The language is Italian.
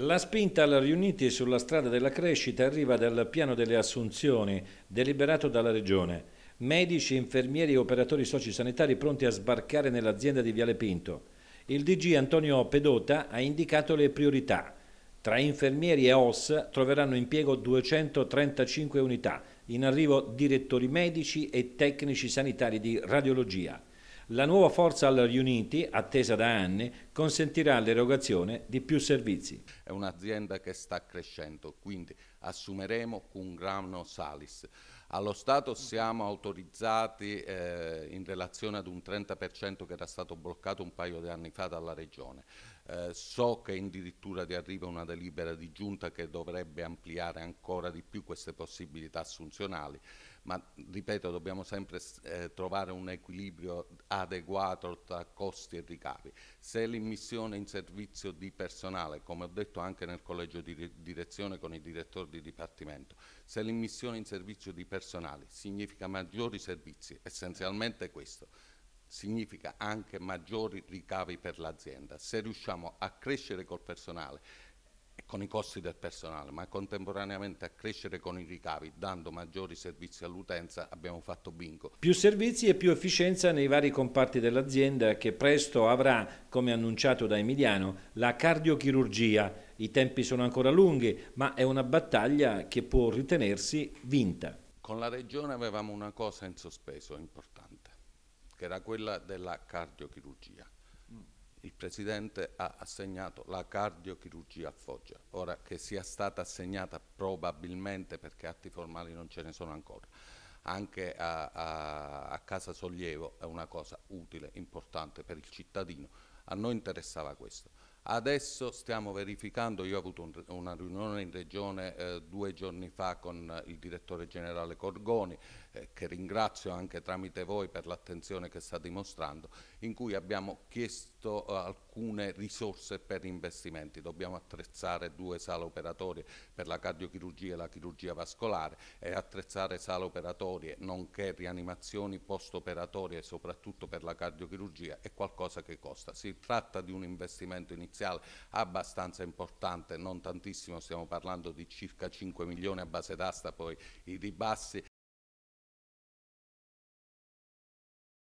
La spinta alla riuniti sulla strada della crescita arriva dal piano delle assunzioni deliberato dalla Regione. Medici, infermieri e operatori sociosanitari pronti a sbarcare nell'azienda di Viale Pinto. Il DG Antonio Pedota ha indicato le priorità. Tra infermieri e OS troveranno impiego 235 unità, in arrivo direttori medici e tecnici sanitari di radiologia. La nuova forza al Unity, attesa da anni, consentirà l'erogazione di più servizi. È un'azienda che sta crescendo, quindi assumeremo un grano salis. Allo Stato siamo autorizzati eh, in relazione ad un 30% che era stato bloccato un paio di anni fa dalla Regione. Eh, so che addirittura di arriva una delibera di giunta che dovrebbe ampliare ancora di più queste possibilità assunzionali ma ripeto dobbiamo sempre eh, trovare un equilibrio adeguato tra costi e ricavi. Se l'immissione in servizio di personale, come ho detto anche nel collegio di direzione con i direttori di dipartimento, se l'immissione in servizio di personale significa maggiori servizi, essenzialmente questo, significa anche maggiori ricavi per l'azienda. Se riusciamo a crescere col personale con i costi del personale, ma contemporaneamente a crescere con i ricavi, dando maggiori servizi all'utenza, abbiamo fatto bingo. Più servizi e più efficienza nei vari comparti dell'azienda che presto avrà, come annunciato da Emiliano, la cardiochirurgia. I tempi sono ancora lunghi, ma è una battaglia che può ritenersi vinta. Con la Regione avevamo una cosa in sospeso importante, che era quella della cardiochirurgia. Mm il Presidente ha assegnato la cardiochirurgia a Foggia, ora che sia stata assegnata probabilmente perché atti formali non ce ne sono ancora, anche a, a, a Casa Sollievo è una cosa utile, importante per il cittadino, a noi interessava questo. Adesso stiamo verificando, io ho avuto un, una riunione in regione eh, due giorni fa con eh, il direttore generale Corgoni, eh, che ringrazio anche tramite voi per l'attenzione che sta dimostrando, in cui abbiamo chiesto eh, alcune risorse per investimenti, dobbiamo attrezzare due sale operatorie per la cardiochirurgia e la chirurgia vascolare e attrezzare sale operatorie nonché rianimazioni post-operatorie soprattutto per la cardiochirurgia è qualcosa che costa. Si tratta di un investimento iniziale abbastanza importante, non tantissimo, stiamo parlando di circa 5 milioni a base d'asta, poi i ribassi